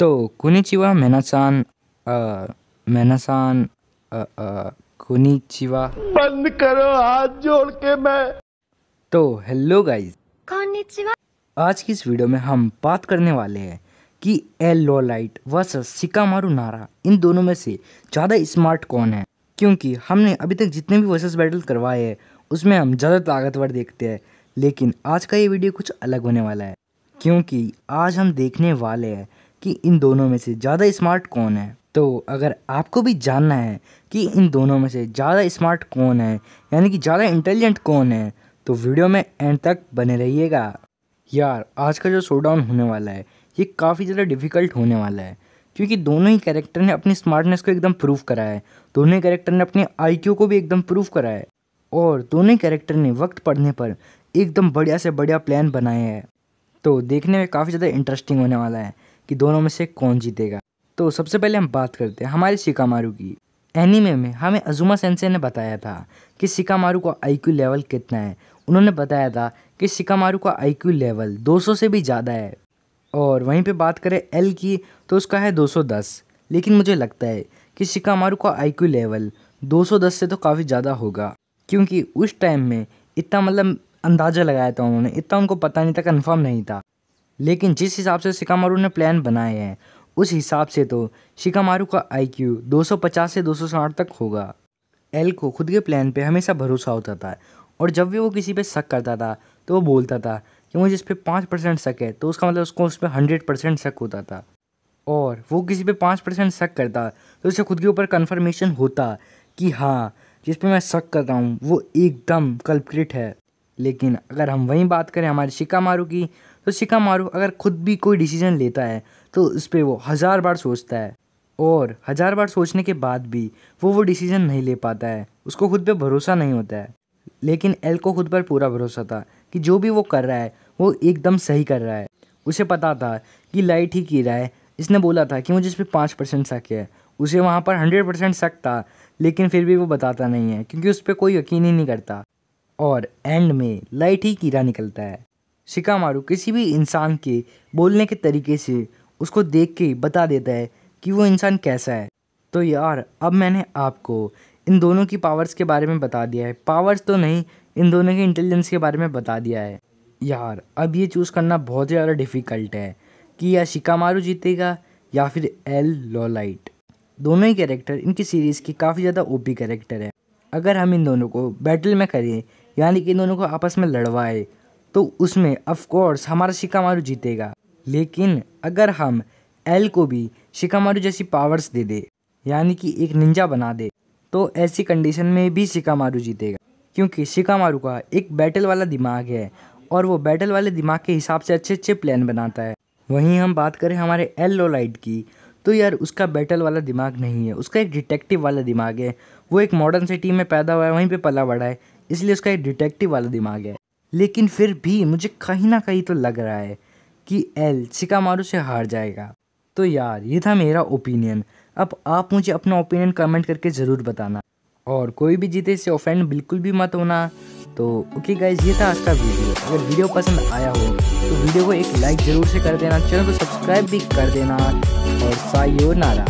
तो बंद करो हाथ जोड़ के मैं तो हेलो गाइस कॉन्निचिवा आज की इस वीडियो में हम बात करने वाले हैं कि एल लाइट वर्सेस सिकामारू नारा इन दोनों में से ज़्यादा स्मार्ट कौन है क्योंकि हमने अभी तक जितने भी वर्सेस बैटल करवाए हैं उसमें हम ज़्यादा ताकतवर देखते हैं लेकिन आज का ये वीडियो कुछ अलग होने वाला है क्योंकि आज हम देखने वाले हैं कि इन दोनों में से ज़्यादा स्मार्ट कौन है तो अगर आपको भी जानना है कि इन दोनों में से ज़्यादा स्मार्ट कौन है यानी कि ज़्यादा इंटेलिजेंट कौन है तो वीडियो में एंड तक बने रहिएगा यार आज का जो शोडाउन होने वाला है ये काफ़ी ज़्यादा डिफ़िकल्ट होने वाला है क्योंकि दोनों ही कैरेक्टर ने अपनी स्मार्टनेस को एकदम प्रूव करा है दोनों ही कैरेक्टर ने अपने आईक्यू को भी एकदम प्रूव करा है और दोनों ही कैरेक्टर ने वक्त पढ़ने पर एकदम बढ़िया से बढ़िया प्लान बनाए हैं तो देखने में काफ़ी ज़्यादा इंटरेस्टिंग होने वाला है कि दोनों में से कौन जीतेगा तो सबसे पहले हम बात करते हैं हमारी शिकामारू की एनीमे में हमें अजुमा सेंसे ने बताया था कि शिकामारू का आईक्यू लेवल कितना है उन्होंने बताया था कि शिकामारू का आईक्यू लेवल 200 से भी ज़्यादा है और वहीं पे बात करें एल की तो उसका है 210 लेकिन मुझे लगता है कि शिकामारू का आईक्यू लेवल 210 से तो काफ़ी ज़्यादा होगा क्योंकि उस टाइम में इतना मतलब अंदाज़ा लगाया था उन्होंने इतना उनको पता नहीं था कन्फर्म नहीं था लेकिन जिस हिसाब से शिकामारू ने प्लान बनाए हैं उस हिसाब से तो शिकामारू का आईक्यू 250 से 260 तक होगा एल को खुद के प्लान पे हमेशा भरोसा होता था और जब भी वो किसी पे शक करता था तो वो बोलता था कि मुझे इस पर पाँच परसेंट शक है तो उसका मतलब उसको उस पर हंड्रेड परसेंट शक होता था और वो किसी पे पाँच परसेंट शक करता तो उसे खुद के ऊपर कन्फर्मेशन होता कि हाँ जिस पर मैं शक कर रहा हूँ वो एकदम कल्प्रिट है लेकिन अगर हम वहीं बात करें हमारे शिकामारू की तो शिका मारू अगर खुद भी कोई डिसीजन लेता है तो उस पर वो हज़ार बार सोचता है और हज़ार बार सोचने के बाद भी वो वो डिसीज़न नहीं ले पाता है उसको खुद पे भरोसा नहीं होता है लेकिन एल को खुद पर पूरा भरोसा था कि जो भी वो कर रहा है वो एकदम सही कर रहा है उसे पता था कि लाइट ही की रहा है इसने बोला था कि मुझे इस पर पाँच परसेंट शक है उसे वहाँ पर हंड्रेड परसेंट शक था लेकिन फिर भी वो बताता नहीं है क्योंकि उस पर कोई यकीन ही नहीं करता और एंड में लाइट ही कीड़ा निकलता है शिकामारू किसी भी इंसान के बोलने के तरीके से उसको देख के बता देता है कि वो इंसान कैसा है तो यार अब मैंने आपको इन दोनों की पावर्स के बारे में बता दिया है पावर्स तो नहीं इन दोनों के इंटेलिजेंस के बारे में बता दिया है यार अब ये चूज़ करना बहुत ज़्यादा डिफ़िकल्ट है कि या शिकामारू जीतेगा या फिर एल लॉलाइट दोनों ही कैरेक्टर इनकी सीरीज़ के काफ़ी ज़्यादा पी कैरेक्टर है अगर हम इन दोनों को बैटल में करें यानी कि इन दोनों को आपस में लड़वाएं तो उसमें ऑफकोर्स हमारा शिकामारू जीतेगा लेकिन अगर हम एल को भी शिकामारू जैसी पावर्स दे दे यानी कि एक निंजा बना दे तो ऐसी कंडीशन में भी शिकामारू जीतेगा क्योंकि शिकामारू का एक बैटल वाला दिमाग है और वो बैटल वाले दिमाग के हिसाब से अच्छे अच्छे प्लान बनाता है वहीं हम बात करें हमारे एल लोलाइट की तो यार उसका बैटल वाला दिमाग नहीं है उसका एक डिटेक्टिव वाला दिमाग है वो एक मॉडर्न सिटी में पैदा हुआ है वहीं पे पला बढ़ा है इसलिए उसका एक डिटेक्टिव वाला दिमाग है लेकिन फिर भी मुझे कहीं ना कहीं तो लग रहा है कि एल मारू से हार जाएगा तो यार ये था मेरा ओपिनियन अब आप मुझे अपना ओपिनियन कमेंट करके ज़रूर बताना और कोई भी जीते से ऑफेंड बिल्कुल भी मत होना तो ओके गाइज ये था आज का वीडियो अगर वीडियो पसंद आया हो तो वीडियो को एक लाइक ज़रूर से कर देना चैनल को सब्सक्राइब भी कर देना और सायो नारा